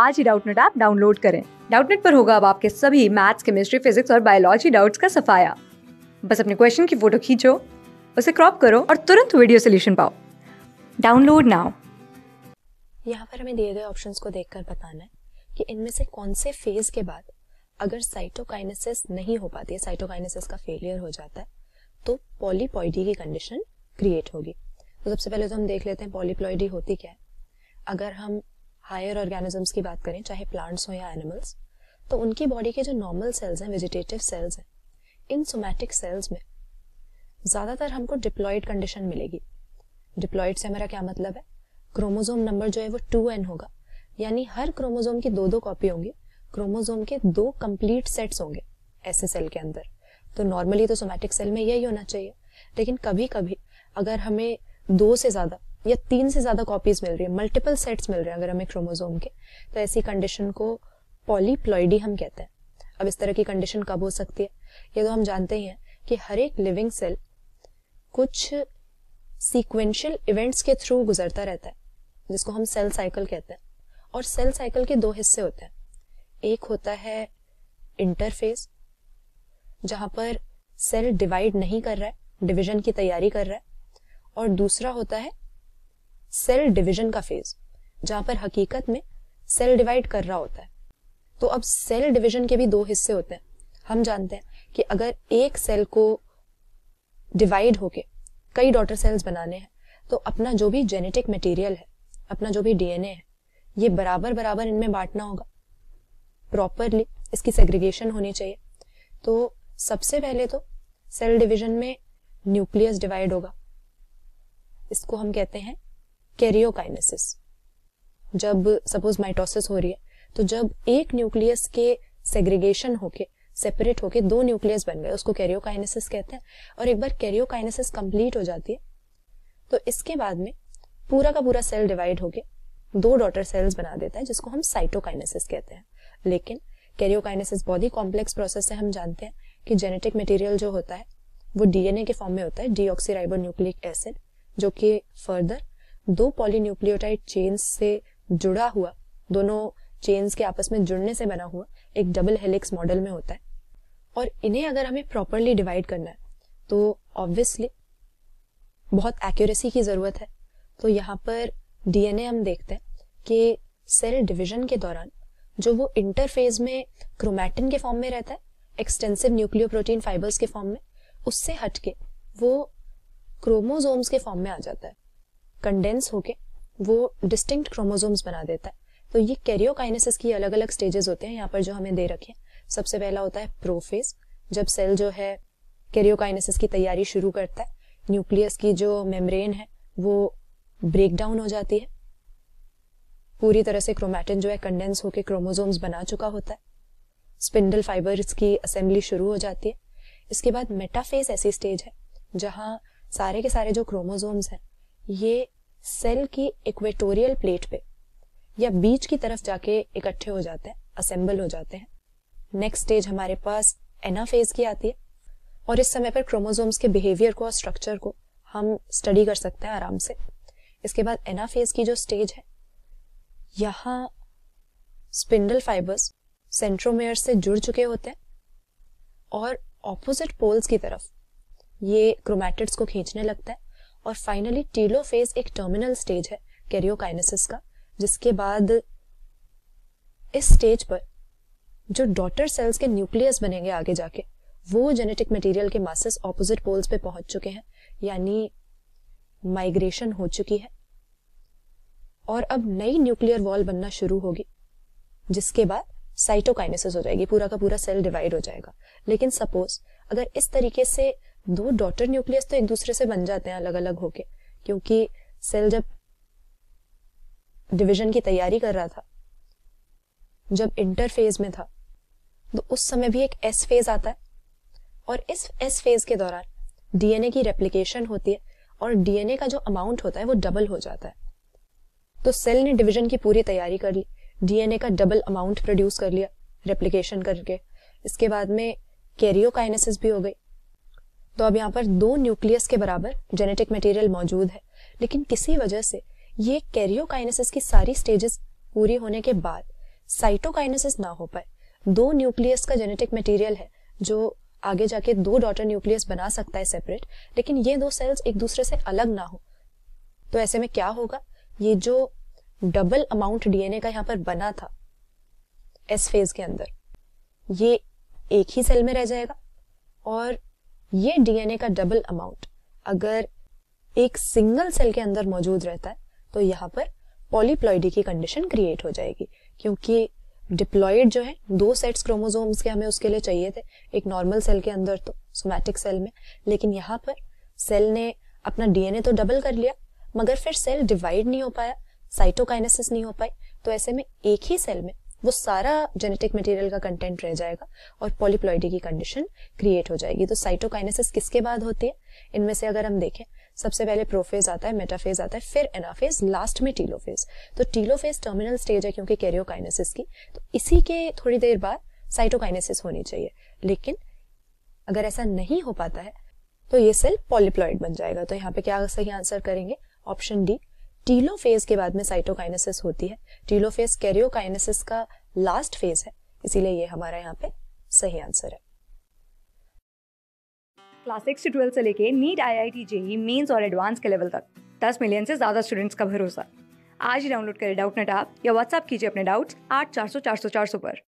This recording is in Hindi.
आज ही डाउटनेट ऐप डाउनलोड करें डाउटनेट पर होगा अब आपके सभी मैथ्स केमिस्ट्री फिजिक्स और बायोलॉजी डाउट्स का सफाया बस अपने क्वेश्चन की फोटो खींचो उसे क्रॉप करो और तुरंत वीडियो सोल्यूशन पाओ डाउनलोड नाउ यहाँ पर हमें दिए गए ऑप्शन को देखकर बताना है कि इनमें से कौन से फेज के बाद अगर साइटोकाइनेसिस नहीं हो पाती है साइटोकाइनेसिस का फेलियर हो जाता है तो पॉलीपॉइडी की कंडीशन क्रिएट होगी तो सबसे पहले तो हम देख लेते हैं पॉलीप्लॉइडी होती क्या है अगर हम हायर ऑर्गेनिजम्स की बात करें चाहे प्लांट्स हों या एनिमल्स तो उनकी बॉडी के जो नॉर्मल सेल्स हैं वेजिटेटिव सेल्स हैं इन सोमैटिक सेल्स में ज़्यादातर हमको डिप्लॉयड कंडीशन मिलेगी डिप्लॉयड से हमारा क्या मतलब है क्रोमोजोम नंबर जो है वो टू एन होगा यानी हर क्रोमोजोम की दो दो कॉपी होंगी क्रोमोजोम के दो कंप्लीट सेट्स होंगे ऐसे सेल के अंदर तो नॉर्मली तो सोमैटिक सेल में यही होना चाहिए लेकिन कभी कभी अगर हमें दो से ज़्यादा या तीन से ज्यादा कॉपीज मिल रही है मल्टीपल सेट्स मिल रहे हैं अगर हमें क्रोमोजोम के तो ऐसी कंडीशन को पॉलीप्लॉइडी हम कहते हैं अब इस तरह की कंडीशन कब हो सकती है ये तो हम जानते ही हैं कि हर एक लिविंग सेल कुछ सीक्वेंशियल इवेंट्स के थ्रू गुजरता रहता है जिसको हम सेल साइकिल कहते हैं और सेल साइकिल के दो हिस्से होते हैं एक होता है इंटरफेस जहां पर सेल डिवाइड नहीं कर रहा है डिविजन की तैयारी कर रहा है और दूसरा होता है सेल डिवीजन का फेज जहां पर हकीकत में सेल डिवाइड कर रहा होता है तो अब सेल डिवीजन के भी दो हिस्से होते हैं हम जानते हैं कि अगर एक सेल को डिवाइड होके कई डॉटर सेल्स बनाने हैं तो अपना जो भी जेनेटिक मटेरियल है अपना जो भी डीएनए है ये बराबर बराबर इनमें बांटना होगा प्रॉपरली इसकी सेग्रीगेशन होनी चाहिए तो सबसे पहले तो सेल डिवीजन में न्यूक्लियस डिवाइड होगा इसको हम कहते हैं कैरियोकाइनेसिस जब सपोज माइटोसिस हो रही है तो जब एक न्यूक्लियस के सेग्रीगेशन होके सेपरेट होके दो न्यूक्लियस बन गए उसको कैरियोकाइनेसिस कहते हैं और एक बार कैरियोकाइनेसिस कंप्लीट हो जाती है तो इसके बाद में पूरा का पूरा सेल डिवाइड होके दो डॉटर सेल्स बना देता है जिसको हम साइटोकाइनेसिस कहते हैं लेकिन कैरियोकाइनेसिस बहुत ही कॉम्प्लेक्स प्रोसेस है हम जानते हैं कि जेनेटिक मटेरियल जो होता है वो डीएनए के फॉर्म में होता है ऑक्सीराइबो न्यूक्लिक एसिड जो कि फर्दर दो पॉलीन्यूक्लियोटाइड चेन्स से जुड़ा हुआ दोनों चेन्स के आपस में जुड़ने से बना हुआ एक डबल हेलिक्स मॉडल में होता है और इन्हें अगर हमें प्रॉपरली डिवाइड करना है तो ऑब्वियसली बहुत एक्यूरेसी की ज़रूरत है तो यहाँ पर डीएनए हम देखते हैं कि सेल डिवीजन के दौरान जो वो इंटरफेज में क्रोमैटिन के फॉर्म में रहता है एक्सटेंसिव न्यूक्लियो प्रोटीन फाइबर्स के फॉर्म में उससे हटके वो क्रोमोजोम्स के फॉर्म में आ जाता है कंडेंस होके वो डिस्टिंक्ट क्रोमोजोम्स बना देता है तो ये कैरियोकाइनेसिस की अलग अलग स्टेजेस होते हैं यहाँ पर जो हमें दे रखे हैं सबसे पहला होता है प्रोफेज जब सेल जो है कैरियोकाइनेसिस की तैयारी शुरू करता है न्यूक्लियस की जो मेम्ब्रेन है वो ब्रेक डाउन हो जाती है पूरी तरह से क्रोमैटिन जो है कंडेंस होकर क्रोमोजोम्स बना चुका होता है स्पिंडल फाइबर्स की असेंबली शुरू हो जाती है इसके बाद मेटाफेज ऐसी स्टेज है जहाँ सारे के सारे जो क्रोमोजोम्स हैं ये सेल की इक्वेटोरियल प्लेट पे या बीच की तरफ जाके इकट्ठे हो जाते हैं असेंबल हो जाते हैं नेक्स्ट स्टेज हमारे पास एना फेज की आती है और इस समय पर क्रोमोजोम्स के बिहेवियर को और स्ट्रक्चर को हम स्टडी कर सकते हैं आराम से इसके बाद एना फेज की जो स्टेज है यहाँ स्पिंडल फाइबर्स सेंट्रोमेयर से जुड़ चुके होते हैं और ऑपोजिट पोल्स की तरफ ये क्रोमैटिड्स को खींचने लगता है और फाइनली टीलो फेज एक टर्मिनल स्टेज है कैरियोकाइनेसिस का जिसके बाद इस स्टेज पर जो डॉटर सेल्स के न्यूक्लियस बनेंगे आगे जाके वो जेनेटिक मटेरियल के मासेस ऑपोजिट पोल्स पे पहुंच चुके हैं यानी माइग्रेशन हो चुकी है और अब नई न्यूक्लियर वॉल बनना शुरू होगी जिसके बाद साइटोकाइनेसिस हो जाएगी पूरा का पूरा सेल डिवाइड हो जाएगा लेकिन सपोज अगर इस तरीके से दो डॉटर न्यूक्लियस तो एक दूसरे से बन जाते हैं अलग अलग होके क्योंकि सेल जब डिवीजन की तैयारी कर रहा था जब इंटरफेज में था तो उस समय भी एक एस फेज आता है और इस एस फेज के दौरान डीएनए की रेप्लिकेशन होती है और डीएनए का जो अमाउंट होता है वो डबल हो जाता है तो सेल ने डिवीजन की पूरी तैयारी कर ली डीएनए का डबल अमाउंट प्रोड्यूस कर लिया रेप्लिकेशन करके इसके बाद में कैरियोकाइनेसिस भी हो गई तो अब यहाँ पर दो न्यूक्लियस के बराबर जेनेटिक मटेरियल मौजूद है लेकिन किसी वजह से ये कैरियोकाइनेसिस की सारी स्टेजेस पूरी होने के बाद साइटोकाइनेसिस ना हो पाए दो न्यूक्लियस का जेनेटिक मटेरियल है जो आगे जाके दो डॉटर न्यूक्लियस बना सकता है सेपरेट लेकिन ये दो सेल्स एक दूसरे से अलग ना हो तो ऐसे में क्या होगा ये जो डबल अमाउंट डीएनए का यहाँ पर बना था एस फेज के अंदर ये एक ही सेल में रह जाएगा और ये डीएनए का डबल अमाउंट अगर एक सिंगल सेल के अंदर मौजूद रहता है तो यहाँ पर पॉलीप्लॉइडी की कंडीशन क्रिएट हो जाएगी क्योंकि डिप्लॉयड जो है दो सेट्स क्रोमोसोम्स के हमें उसके लिए चाहिए थे एक नॉर्मल सेल के अंदर तो सोमैटिक सेल में लेकिन यहाँ पर सेल ने अपना डीएनए तो डबल कर लिया मगर फिर सेल डिवाइड नहीं हो पाया साइटोकाइनेसिस नहीं हो पाई तो ऐसे में एक ही सेल में वो सारा जेनेटिक मटेरियल का कंटेंट रह जाएगा और पॉलीप्लॉइडी की कंडीशन क्रिएट हो जाएगी तो साइटोकाइनेसिस किसके बाद होती है इनमें से अगर हम देखें सबसे पहले प्रोफेज आता है मेटाफेज आता है फिर एनाफेज लास्ट में टीलोफेज तो टीलोफेज टर्मिनल स्टेज है क्योंकि कैरियोकाइनेसिस की तो इसी के थोड़ी देर बाद साइटोकाइनेसिस होनी चाहिए लेकिन अगर ऐसा नहीं हो पाता है तो ये सेल पॉलीप्लॉइड बन जाएगा तो यहाँ पे क्या सही आंसर करेंगे ऑप्शन डी टीलो फेज के बाद में साइटोकाइनेसिस होती है टीलो फेज कैरियोकाइनेसिस का लास्ट फेज है इसीलिए ये हमारा यहाँ पे सही आंसर है क्लास सिक्स से ट्वेल्थ से लेके NEET I I T JEE Mains और एडवांस के लेवल तक दस मिलियन से ज्यादा स्टूडेंट्स का भरोसा आज ही डाउनलोड करें डाउट नेट आप या व्हाट्सअप कीजिए अपने डाउट्स आठ चार सौ चार सौ चार सौ पर